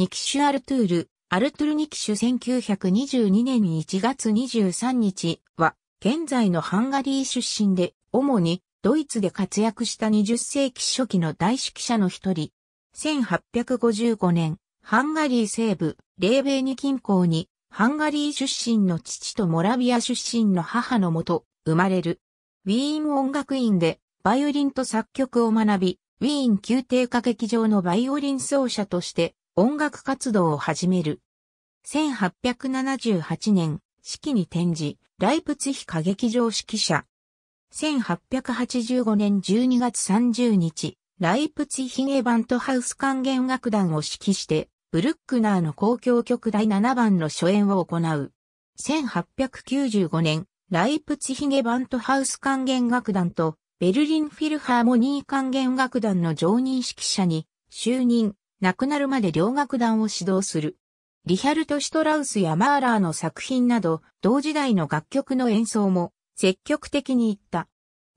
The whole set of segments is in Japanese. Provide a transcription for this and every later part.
ニキシュ・アルトゥール、アルトゥル・ニキシュ1922年1月23日は、現在のハンガリー出身で、主にドイツで活躍した20世紀初期の大指揮者の一人。1855年、ハンガリー西部、レーベーニ近郊に、ハンガリー出身の父とモラビア出身の母のもと、生まれる。ウィーン音楽院で、バイオリンと作曲を学び、ウィーン宮廷歌劇場のバイオリン奏者として、音楽活動を始める。1878年、式に転じ、ライプツヒ歌劇場指揮者。1885年12月30日、ライプツヒゲバントハウス管弦楽団を指揮して、ブルックナーの交響曲第7番の初演を行う。1895年、ライプツヒゲバントハウス管弦楽団とベルリンフィルハーモニー管弦楽団の常任指揮者に就任。亡くなるまで両楽団を指導する。リヒャルト・シュトラウスやマーラーの作品など、同時代の楽曲の演奏も積極的に行った。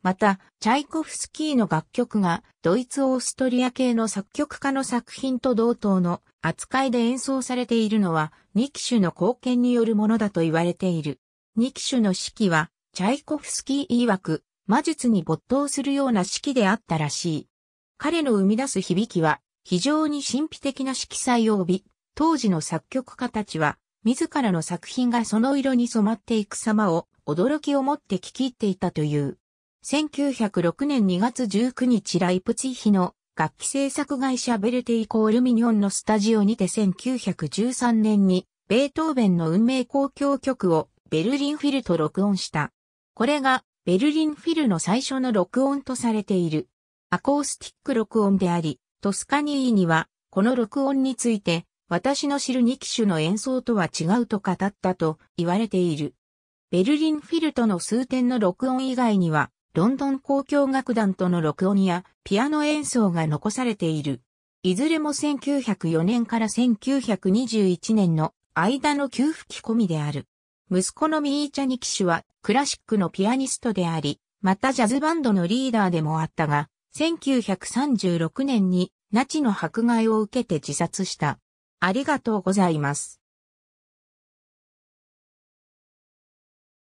また、チャイコフスキーの楽曲が、ドイツ・オーストリア系の作曲家の作品と同等の扱いで演奏されているのは、二機種の貢献によるものだと言われている。二機種の指揮は、チャイコフスキー曰く、魔術に没頭するような指揮であったらしい。彼の生み出す響きは、非常に神秘的な色彩を帯び、当時の作曲家たちは、自らの作品がその色に染まっていく様を、驚きをもって聞き入っていたという。1906年2月19日ライプツィヒの楽器制作会社ベルテイコールミニオンのスタジオにて1913年にベートーベンの運命公共曲をベルリンフィルと録音した。これがベルリンフィルの最初の録音とされている。アコースティック録音であり、トスカニーニは、この録音について、私の知る2機種の演奏とは違うと語ったと言われている。ベルリンフィルトの数点の録音以外には、ロンドン交響楽団との録音やピアノ演奏が残されている。いずれも1904年から1921年の間の給付込みである。息子のミーチャニ騎手はクラシックのピアニストであり、またジャズバンドのリーダーでもあったが、1936年にナチの迫害を受けて自殺した。ありがとうございます。